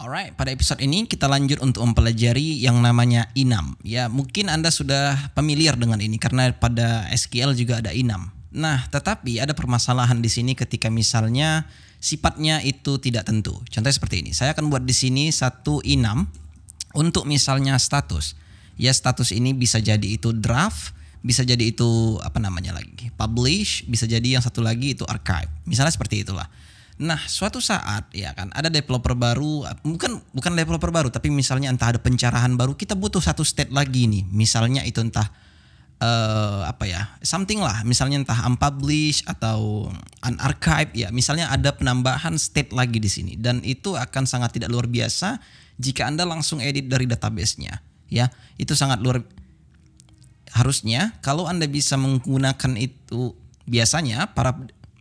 Alright, pada episode ini kita lanjut untuk mempelajari yang namanya inam. Ya, mungkin Anda sudah familiar dengan ini karena pada SQL juga ada inam. Nah, tetapi ada permasalahan di sini ketika misalnya sifatnya itu tidak tentu. Contohnya seperti ini. Saya akan buat di sini satu inam untuk misalnya status. Ya, status ini bisa jadi itu draft, bisa jadi itu apa namanya lagi? publish, bisa jadi yang satu lagi itu archive. Misalnya seperti itulah. Nah, suatu saat ya kan ada developer baru, bukan bukan developer baru, tapi misalnya entah ada pencerahan baru, kita butuh satu state lagi nih. Misalnya itu entah uh, apa ya, something lah, misalnya entah unpublished atau unarchive ya. Misalnya ada penambahan state lagi di sini dan itu akan sangat tidak luar biasa jika Anda langsung edit dari databasenya ya. Itu sangat luar harusnya kalau Anda bisa menggunakan itu biasanya para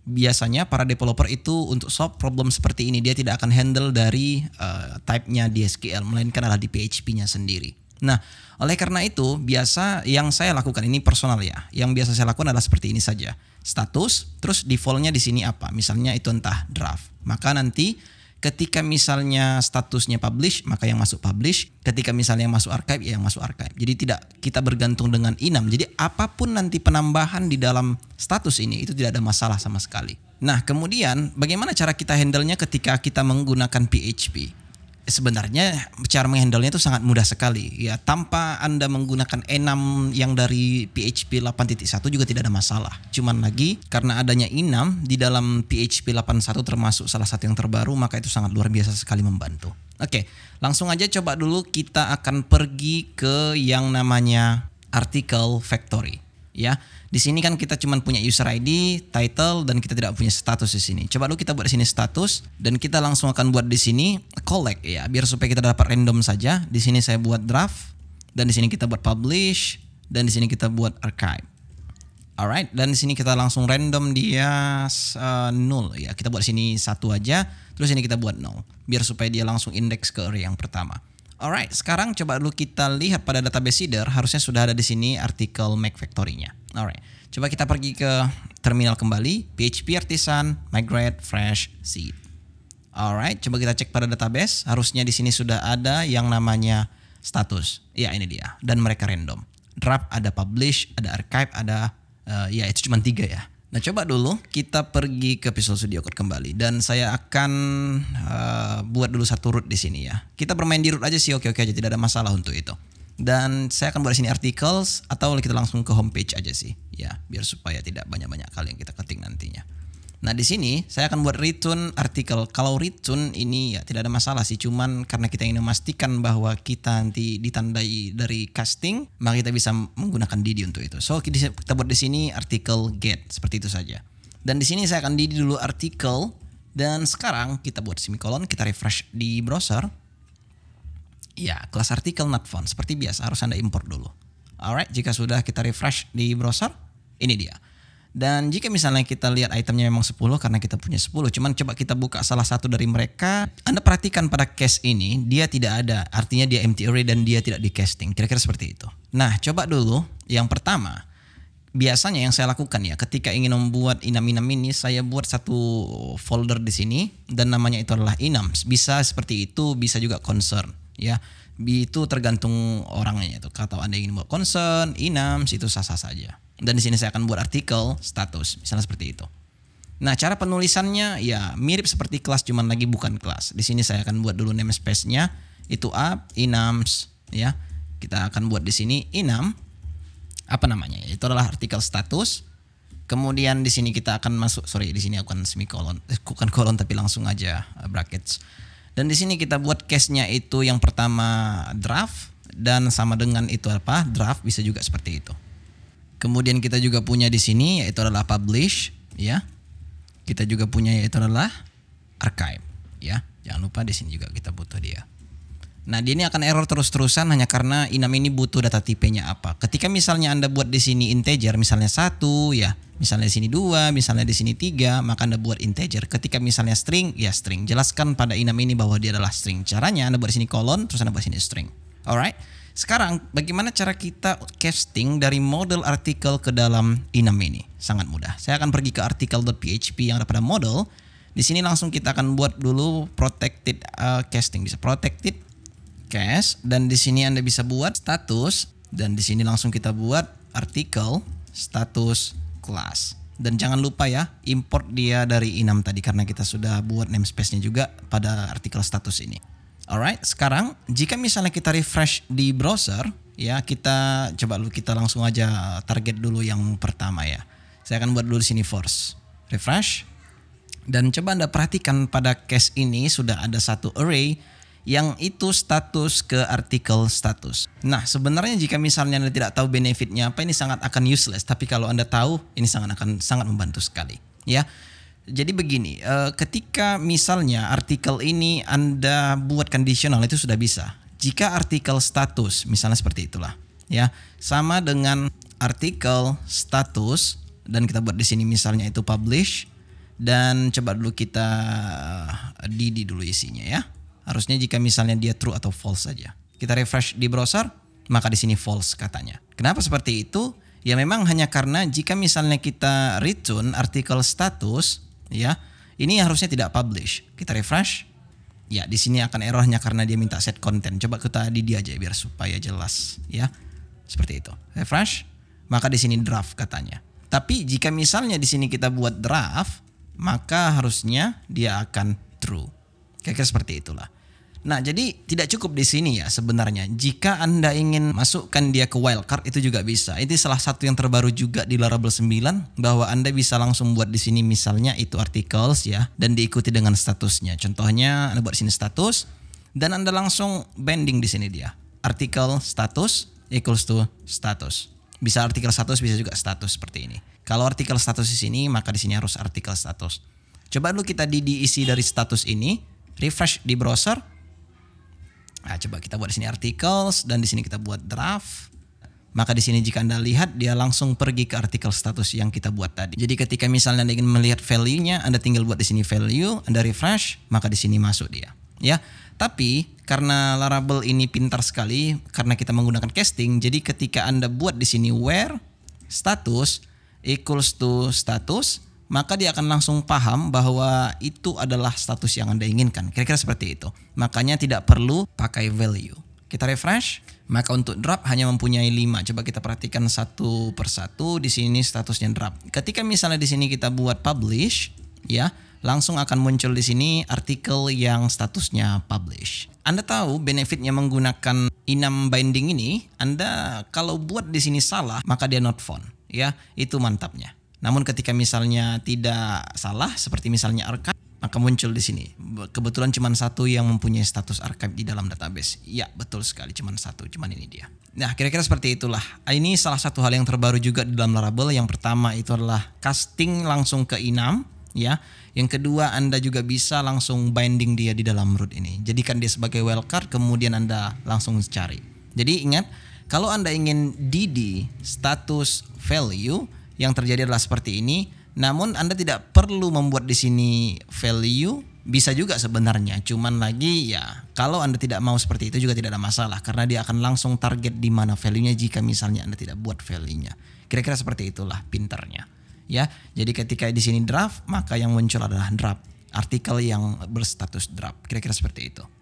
biasanya para developer itu untuk solve problem seperti ini dia tidak akan handle dari uh, type-nya di SQL melainkan adalah di PHP-nya sendiri. Nah, oleh karena itu biasa yang saya lakukan ini personal ya. Yang biasa saya lakukan adalah seperti ini saja. Status, terus defaultnya di sini apa? Misalnya itu entah draft. Maka nanti Ketika misalnya statusnya publish, maka yang masuk publish. Ketika misalnya yang masuk archive, ya yang masuk archive. Jadi tidak kita bergantung dengan inam. Jadi apapun nanti penambahan di dalam status ini itu tidak ada masalah sama sekali. Nah, kemudian bagaimana cara kita handle-nya ketika kita menggunakan PHP? sebenarnya cara menghandlenya itu sangat mudah sekali ya tanpa anda menggunakan enam yang dari PHP 8.1 juga tidak ada masalah cuman lagi karena adanya enam di dalam PHP 8.1 termasuk salah satu yang terbaru maka itu sangat luar biasa sekali membantu oke langsung aja coba dulu kita akan pergi ke yang namanya artikel factory ya. Di sini kan kita cuma punya user ID, title dan kita tidak punya status di sini. Coba lu kita buat di sini status dan kita langsung akan buat di sini collect ya, biar supaya kita dapat random saja. Di sini saya buat draft dan di sini kita buat publish dan di sini kita buat archive. Alright, dan di sini kita langsung random dia uh, eh, nol ya. Kita buat sini satu aja, terus ini kita buat nol, biar supaya dia langsung indeks ke array yang pertama. Alright, sekarang coba lu kita lihat pada database seeder harusnya sudah ada di sini artikel make factory-nya. Alright. Coba kita pergi ke terminal kembali, PHP artisan migrate fresh seed. Alright, coba kita cek pada database, harusnya di sini sudah ada yang namanya status. Ya, ini dia. Dan mereka random. Draft ada publish, ada archive, ada uh, ya itu cuma tiga ya. Nah coba dulu kita pergi ke Visual studio Code kembali dan saya akan uh, buat dulu satu root di sini ya. Kita bermain di root aja sih oke oke aja tidak ada masalah untuk itu. Dan saya akan buat di sini articles atau kita langsung ke homepage aja sih ya biar supaya tidak banyak banyak kali yang kita ketik nantinya. Nah di sini saya akan buat return artikel. Kalau return ini ya tidak ada masalah sih, cuman karena kita ingin memastikan bahwa kita nanti ditandai dari casting, maka kita bisa menggunakan Didi untuk itu. So kita buat di sini artikel get seperti itu saja. Dan di sini saya akan Didi dulu artikel dan sekarang kita buat semicolon, kita refresh di browser. Ya, kelas artikel not found. Seperti biasa harus Anda import dulu. Alright, jika sudah kita refresh di browser, ini dia. Dan jika misalnya kita lihat itemnya memang 10 karena kita punya 10, cuman coba kita buka salah satu dari mereka. Anda perhatikan pada case ini, dia tidak ada, artinya dia empty array dan dia tidak di casting. Kira-kira seperti itu. Nah, coba dulu yang pertama. Biasanya yang saya lakukan ya, ketika ingin membuat inam-inam ini, saya buat satu folder di sini dan namanya itu adalah inams. Bisa seperti itu, bisa juga concern ya itu tergantung orangnya itu. kata Anda ingin buat concern, inams itu sah-sah saja. Dan di sini saya akan buat artikel status, misalnya seperti itu. Nah, cara penulisannya ya mirip seperti kelas cuman lagi bukan kelas. Di sini saya akan buat dulu namespace-nya itu up inams ya. Kita akan buat di sini inam apa namanya? Itu adalah artikel status. Kemudian di sini kita akan masuk sorry di sini kan semikolon, eh, bukan kolon tapi langsung aja eh, brackets. Dan di sini kita buat case-nya itu yang pertama draft dan sama dengan itu apa? Draft bisa juga seperti itu. Kemudian kita juga punya di sini yaitu adalah publish ya. Kita juga punya yaitu adalah archive ya. Jangan lupa di sini juga kita butuh dia. Nah, dia ini akan error terus-terusan hanya karena inam ini butuh data tipenya apa. Ketika misalnya Anda buat di sini integer misalnya satu ya, misalnya di sini dua, misalnya di sini tiga, maka Anda buat integer. Ketika misalnya string, ya string. Jelaskan pada inam ini bahwa dia adalah string. Caranya Anda buat di sini kolon, terus Anda buat di sini string. Alright? Sekarang bagaimana cara kita casting dari model artikel ke dalam inam ini? Sangat mudah. Saya akan pergi ke artikel.php yang ada pada model. Di sini langsung kita akan buat dulu protected uh, casting. Bisa protected cast dan di sini Anda bisa buat status dan di sini langsung kita buat artikel status class Dan jangan lupa ya import dia dari inam tadi karena kita sudah buat namespace-nya juga pada artikel status ini. Alright, sekarang jika misalnya kita refresh di browser, ya kita coba dulu kita langsung aja target dulu yang pertama ya. Saya akan buat dulu sini force. Refresh. Dan coba Anda perhatikan pada case ini sudah ada satu array yang itu status ke artikel status. Nah, sebenarnya jika misalnya Anda tidak tahu benefitnya apa ini sangat akan useless, tapi kalau Anda tahu ini sangat akan sangat membantu sekali, ya. Jadi begini, eh, ketika misalnya artikel ini Anda buat kondisional itu sudah bisa. Jika artikel status misalnya seperti itulah, ya. Sama dengan artikel status dan kita buat di sini misalnya itu publish dan coba dulu kita eh, didi dulu isinya ya. Harusnya jika misalnya dia true atau false saja. Kita refresh di browser, maka di sini false katanya. Kenapa seperti itu? Ya memang hanya karena jika misalnya kita return artikel status ya. Ini harusnya tidak publish. Kita refresh. Ya, di sini akan errornya karena dia minta set content. Coba kita di dia aja biar supaya jelas, ya. Seperti itu. Refresh, maka di sini draft katanya. Tapi jika misalnya di sini kita buat draft, maka harusnya dia akan true. kira seperti itulah. Nah, jadi tidak cukup di sini ya sebenarnya. Jika Anda ingin masukkan dia ke wildcard itu juga bisa. Ini salah satu yang terbaru juga di Laravel 9 bahwa Anda bisa langsung buat di sini misalnya itu articles ya dan diikuti dengan statusnya. Contohnya Anda buat sini status dan Anda langsung bending di sini dia. Artikel status equals to status. Bisa artikel status bisa juga status seperti ini. Kalau artikel status di sini maka di sini harus artikel status. Coba dulu kita diisi dari status ini, refresh di browser, Nah, coba kita buat di sini articles dan di sini kita buat draft. Maka di sini jika Anda lihat dia langsung pergi ke artikel status yang kita buat tadi. Jadi ketika misalnya Anda ingin melihat value-nya, Anda tinggal buat di sini value, Anda refresh, maka di sini masuk dia. Ya. Tapi karena Laravel ini pintar sekali karena kita menggunakan casting, jadi ketika Anda buat di sini where status equals to status maka dia akan langsung paham bahwa itu adalah status yang Anda inginkan. Kira-kira seperti itu. Makanya tidak perlu pakai value. Kita refresh, maka untuk drop hanya mempunyai 5. Coba kita perhatikan satu persatu di sini statusnya drop. Ketika misalnya di sini kita buat publish, ya, langsung akan muncul di sini artikel yang statusnya publish. Anda tahu benefitnya menggunakan inam binding ini, Anda kalau buat di sini salah, maka dia not found. Ya, itu mantapnya. Namun ketika misalnya tidak salah seperti misalnya archive maka muncul di sini. Kebetulan cuma satu yang mempunyai status archive di dalam database. Ya, betul sekali cuma satu, cuma ini dia. Nah, kira-kira seperti itulah. Ah, ini salah satu hal yang terbaru juga di dalam Laravel. Yang pertama itu adalah casting langsung ke inam ya. Yang kedua, Anda juga bisa langsung binding dia di dalam root ini. Jadikan dia sebagai wildcard kemudian Anda langsung cari. Jadi ingat, kalau Anda ingin DD status value yang terjadi adalah seperti ini. Namun Anda tidak perlu membuat di sini value bisa juga sebenarnya. Cuman lagi ya kalau Anda tidak mau seperti itu juga tidak ada masalah karena dia akan langsung target di mana value-nya jika misalnya Anda tidak buat value-nya. Kira-kira seperti itulah pinternya. Ya, jadi ketika di sini draft maka yang muncul adalah draft artikel yang berstatus draft. Kira-kira seperti itu.